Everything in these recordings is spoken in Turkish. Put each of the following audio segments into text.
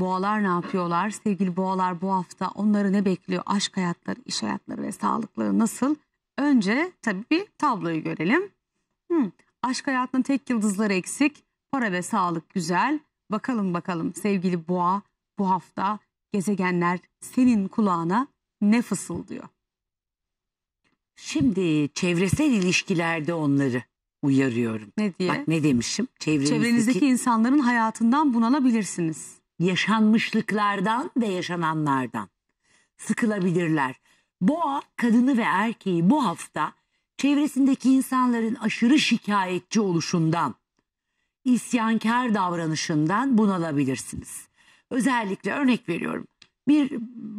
boğalar ne yapıyorlar? Sevgili boğalar bu hafta onları ne bekliyor? Aşk hayatları, iş hayatları ve sağlıkları nasıl? Önce tabii bir tabloyu görelim. Hmm. Aşk hayatının tek yıldızları eksik. Para ve sağlık güzel. Bakalım bakalım sevgili boğa bu hafta gezegenler senin kulağına ne fısıldıyor? Şimdi çevresel ilişkilerde onları uyarıyorum. Ne diye? Bak ne demişim? Çevrenizdeki, Çevrenizdeki insanların hayatından bunalabilirsiniz yaşanmışlıklardan ve yaşananlardan sıkılabilirler. Boğa kadını ve erkeği bu hafta çevresindeki insanların aşırı şikayetçi oluşundan, isyankar davranışından bunalabilirsiniz. Özellikle örnek veriyorum. Bir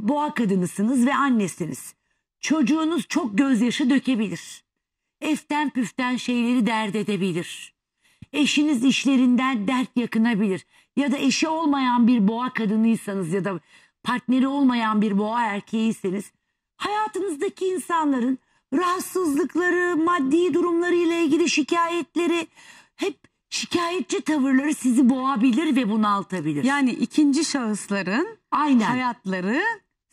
boğa kadınısınız ve annesiniz. Çocuğunuz çok gözyaşı dökebilir. Eften püften şeyleri dert edebilir. Eşiniz işlerinden dert yakınabilir. Ya da eşi olmayan bir boğa kadınıysanız ya da partneri olmayan bir boğa erkeğiyseniz hayatınızdaki insanların rahatsızlıkları, maddi durumları ile ilgili şikayetleri hep şikayetçi tavırları sizi boğabilir ve bunaltabilir. Yani ikinci şahısların Aynen. hayatları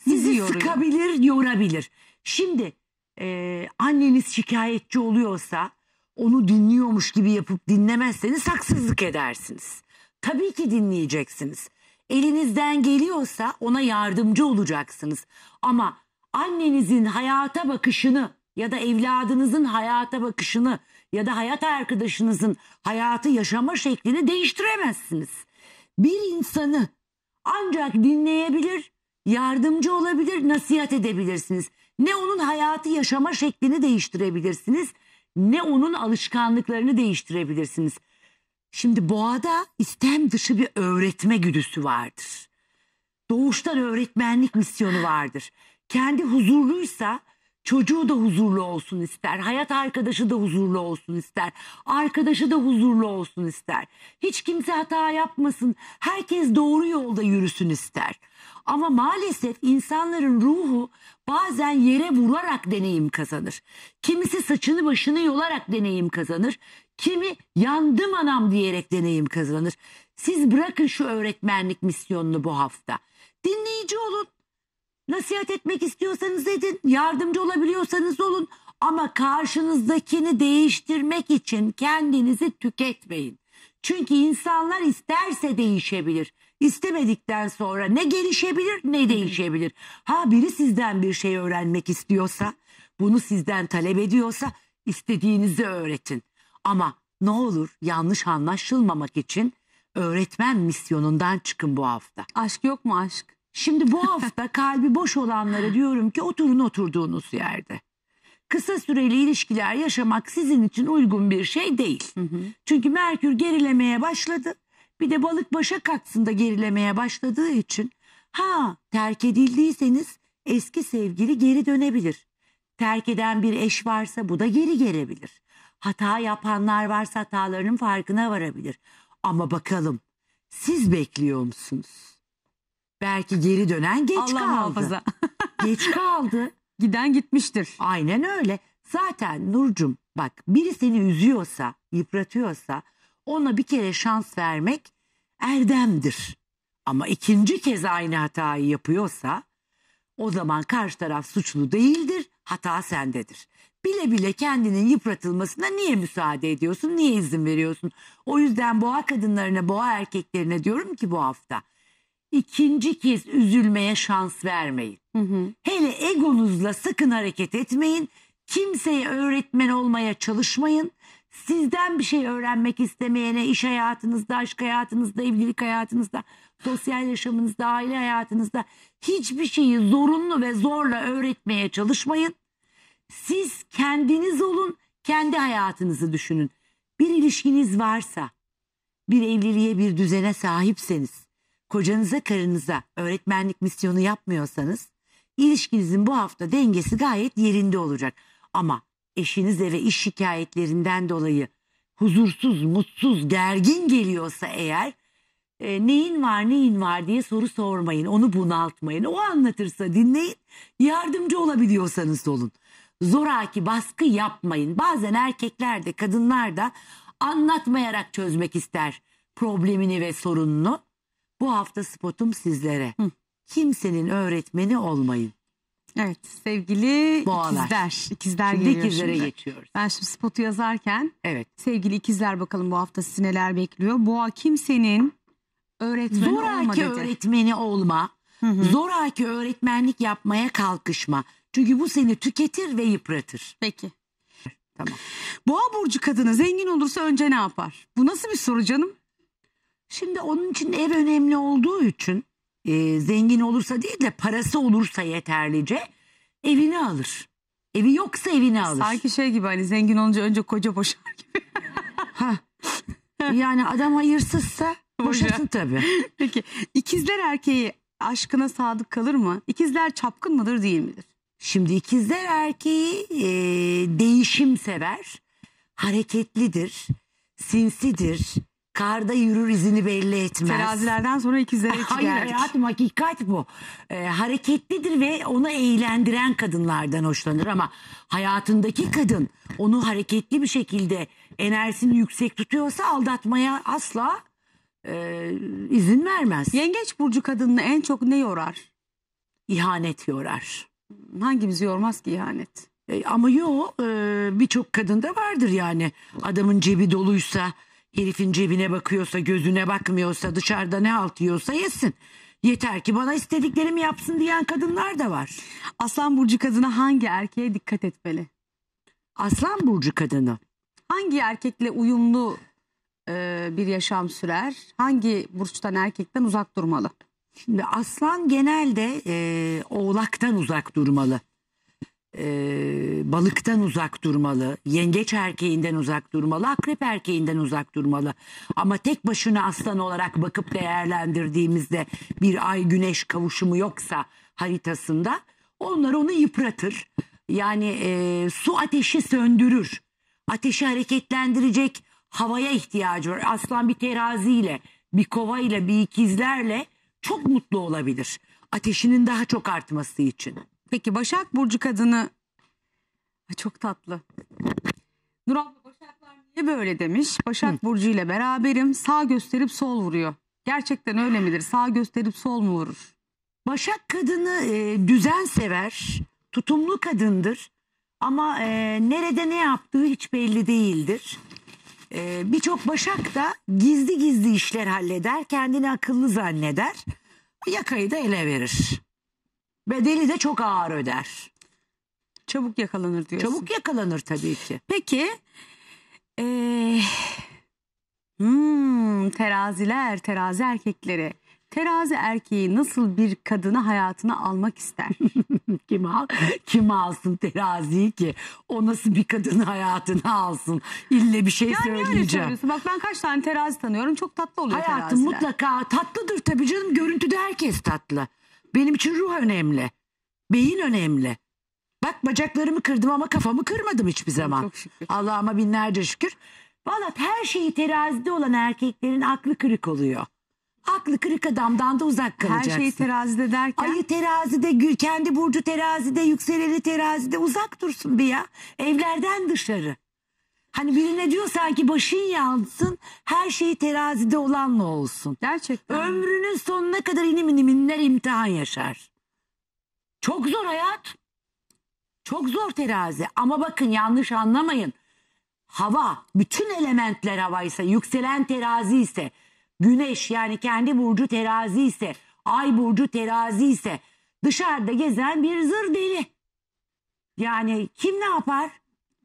sizi, sizi sıkabilir, yorabilir. Şimdi e, anneniz şikayetçi oluyorsa onu dinliyormuş gibi yapıp dinlemezseniz haksızlık edersiniz. Tabii ki dinleyeceksiniz. Elinizden geliyorsa ona yardımcı olacaksınız. Ama annenizin hayata bakışını ya da evladınızın hayata bakışını ya da hayat arkadaşınızın hayatı yaşama şeklini değiştiremezsiniz. Bir insanı ancak dinleyebilir, yardımcı olabilir, nasihat edebilirsiniz. Ne onun hayatı yaşama şeklini değiştirebilirsiniz ne onun alışkanlıklarını değiştirebilirsiniz. Şimdi boğada istem dışı bir öğretme güdüsü vardır. Doğuştan öğretmenlik misyonu vardır. Kendi huzurluysa çocuğu da huzurlu olsun ister. Hayat arkadaşı da huzurlu olsun ister. Arkadaşı da huzurlu olsun ister. Hiç kimse hata yapmasın. Herkes doğru yolda yürüsün ister. Ama maalesef insanların ruhu bazen yere vurarak deneyim kazanır. Kimisi saçını başını yolarak deneyim kazanır. Kimi yandım anam diyerek deneyim kazanır. Siz bırakın şu öğretmenlik misyonunu bu hafta. Dinleyici olun. Nasihat etmek istiyorsanız edin. Yardımcı olabiliyorsanız olun. Ama karşınızdakini değiştirmek için kendinizi tüketmeyin. Çünkü insanlar isterse değişebilir istemedikten sonra ne gelişebilir ne değişebilir. Ha biri sizden bir şey öğrenmek istiyorsa, bunu sizden talep ediyorsa istediğinizi öğretin. Ama ne olur yanlış anlaşılmamak için öğretmen misyonundan çıkın bu hafta. Aşk yok mu aşk? Şimdi bu hafta kalbi boş olanlara diyorum ki oturun oturduğunuz yerde. Kısa süreli ilişkiler yaşamak sizin için uygun bir şey değil. Hı hı. Çünkü Merkür gerilemeye başladı. Bir de balık başa kalksında gerilemeye başladığı için ha terk edildiyseniz eski sevgili geri dönebilir. Terk eden bir eş varsa bu da geri gelebilir. Hata yapanlar varsa hatalarının farkına varabilir. Ama bakalım siz bekliyor musunuz? Belki geri dönen geç Allah kaldı. Muhafaza. geç kaldı. Giden gitmiştir. Aynen öyle. Zaten Nurcum bak biri seni üzüyorsa, yıpratıyorsa ona bir kere şans vermek erdemdir. Ama ikinci kez aynı hatayı yapıyorsa o zaman karşı taraf suçlu değildir, hata sendedir. Bile bile kendinin yıpratılmasına niye müsaade ediyorsun, niye izin veriyorsun? O yüzden boğa kadınlarına, boğa erkeklerine diyorum ki bu hafta ikinci kez üzülmeye şans vermeyin. Hı hı. Hele egonuzla sakın hareket etmeyin. Kimseye öğretmen olmaya çalışmayın sizden bir şey öğrenmek istemeyene iş hayatınızda, aşk hayatınızda, evlilik hayatınızda, sosyal yaşamınızda, aile hayatınızda hiçbir şeyi zorunlu ve zorla öğretmeye çalışmayın. Siz kendiniz olun, kendi hayatınızı düşünün. Bir ilişkiniz varsa, bir evliliğe, bir düzene sahipseniz, kocanıza, karınıza öğretmenlik misyonu yapmıyorsanız, ilişkinizin bu hafta dengesi gayet yerinde olacak. Ama eşinize ve iş şikayetlerinden dolayı huzursuz, mutsuz, gergin geliyorsa eğer e, neyin var neyin var diye soru sormayın. Onu bunaltmayın. O anlatırsa dinleyin. Yardımcı olabiliyorsanız olun. Zoraki baskı yapmayın. Bazen erkekler de kadınlar da anlatmayarak çözmek ister problemini ve sorununu. Bu hafta spotum sizlere. Hı. Kimsenin öğretmeni olmayın. Evet sevgili Boğalar. ikizler. İkizler şimdi ikizlere şimdi. geçiyoruz. Ben şimdi spotu yazarken evet. sevgili ikizler bakalım bu hafta sizi neler bekliyor. Boğa kimsenin öğretmeni Zoraki olma dedi. öğretmeni olma. Zoraki öğretmenlik yapmaya kalkışma. Çünkü bu seni tüketir ve yıpratır. Peki. Tamam. Boğa burcu kadını zengin olursa önce ne yapar? Bu nasıl bir soru canım? Şimdi onun için ev önemli olduğu için e, zengin olursa değil de parası olursa yeterlice evini alır. Evi yoksa evini alır. Sanki şey gibi hani zengin olunca önce koca boşar gibi. ha. Yani adam hayırsızsa boşasın tabii. Peki ikizler erkeği aşkına sadık kalır mı? İkizler çapkın mıdır değil midir? Şimdi ikizler erkeği e, değişim sever, hareketlidir, sinsidir, Karda yürür izini belli etmez. Terazilerden sonra ikizlere çıkar. Hayır hayatım hakikat bu. Ee, hareketlidir ve ona eğlendiren kadınlardan hoşlanır ama hayatındaki kadın onu hareketli bir şekilde enerjisini yüksek tutuyorsa aldatmaya asla e, izin vermez. Yengeç burcu kadını en çok ne yorar? İhanet yorar. Hangimizi yormaz ki ihanet? E, ama yo e, birçok kadında vardır yani adamın cebi doluysa Herifin cebine bakıyorsa, gözüne bakmıyorsa, dışarıda ne halt yiyorsa yesin. Yeter ki bana istediklerimi yapsın diyen kadınlar da var. Aslan burcu kadını hangi erkeğe dikkat etmeli? Aslan burcu kadını. Hangi erkekle uyumlu e, bir yaşam sürer? Hangi burçtan erkekten uzak durmalı? Şimdi aslan genelde e, oğlaktan uzak durmalı e, balıktan uzak durmalı, yengeç erkeğinden uzak durmalı, akrep erkeğinden uzak durmalı. Ama tek başına aslan olarak bakıp değerlendirdiğimizde bir ay güneş kavuşumu yoksa haritasında onlar onu yıpratır. Yani e, su ateşi söndürür. Ateşi hareketlendirecek havaya ihtiyacı var. Aslan bir teraziyle, bir kova ile, bir ikizlerle çok mutlu olabilir. Ateşinin daha çok artması için. Peki Başak Burcu kadını çok tatlı. Nur abla Başaklar niye böyle demiş. Başak Burcu ile beraberim sağ gösterip sol vuruyor. Gerçekten öyle midir? Sağ gösterip sol mu vurur? Başak kadını e, düzen sever, tutumlu kadındır. Ama e, nerede ne yaptığı hiç belli değildir. E, Birçok Başak da gizli gizli işler halleder, kendini akıllı zanneder. Yakayı da ele verir. Bedeli de çok ağır öder. Çabuk yakalanır diyorsun. Çabuk yakalanır tabii ki. Peki ee, hmm, teraziler, terazi erkekleri. Terazi erkeği nasıl bir kadını hayatına almak ister? kim al? Kim alsın teraziyi ki? O nasıl bir kadını hayatına alsın? İlle bir şey yani söyleyeceğim. öyle söylüyorsun. Bak ben kaç tane terazi tanıyorum. Çok tatlı oluyor Hayatım teraziler. mutlaka tatlıdır tabii canım. Görüntüde herkes tatlı. Benim için ruh önemli. Beyin önemli. Bak bacaklarımı kırdım ama kafamı kırmadım hiçbir zaman. Çok şükür. Allah'ıma binlerce şükür. Valla her şeyi terazide olan erkeklerin aklı kırık oluyor. Aklı kırık adamdan da uzak kalacaksın. Her şeyi terazide derken? Ayı terazide, gül kendi burcu terazide, yükseleni terazide uzak dursun bir ya. Evlerden dışarı. Hani birine diyor sanki başın yansın her şeyi terazide olanla olsun. Gerçekten. Ömrünün sonuna kadar inim inim imtihan yaşar. Çok zor hayat. Çok zor terazi ama bakın yanlış anlamayın. Hava bütün elementler havaysa yükselen terazi ise güneş yani kendi burcu terazi ise ay burcu terazi ise dışarıda gezen bir zır deli. Yani kim ne yapar?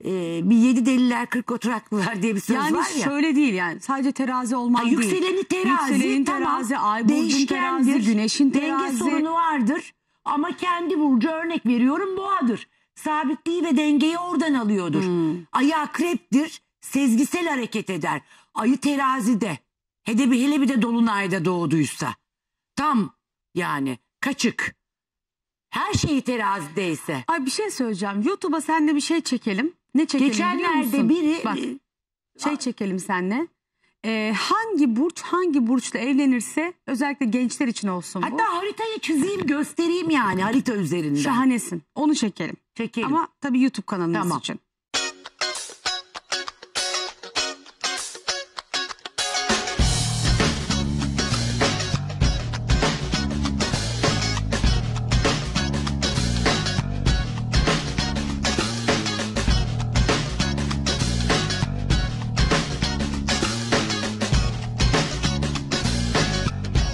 e, bir yedi deliler kırk oturaklılar diye bir söz yani var ya. Yani şöyle değil yani sadece terazi olmaz değil. Yükseleni terazi Yükselenin tamam. terazi, ay burcun terazi, güneşin terazi. Denge sorunu vardır ama kendi burcu örnek veriyorum boğadır. Sabitliği ve dengeyi oradan alıyordur. Hmm. Ayı akreptir, sezgisel hareket eder. Ayı terazide. Hele bir, hele bir de dolunayda doğduysa. Tam yani kaçık. Her şeyi terazideyse. Ay bir şey söyleyeceğim. YouTube'a senle bir şey çekelim. Ne çekelim Geçenlerde biri Bak, e, şey çekelim senle. Ee, hangi burç hangi burçla evlenirse özellikle gençler için olsun bu. Hatta haritayı çizeyim göstereyim yani harita üzerinden. Şahanesin. Onu çekelim. Çekelim. Ama tabii YouTube kanalımız Tamam. için.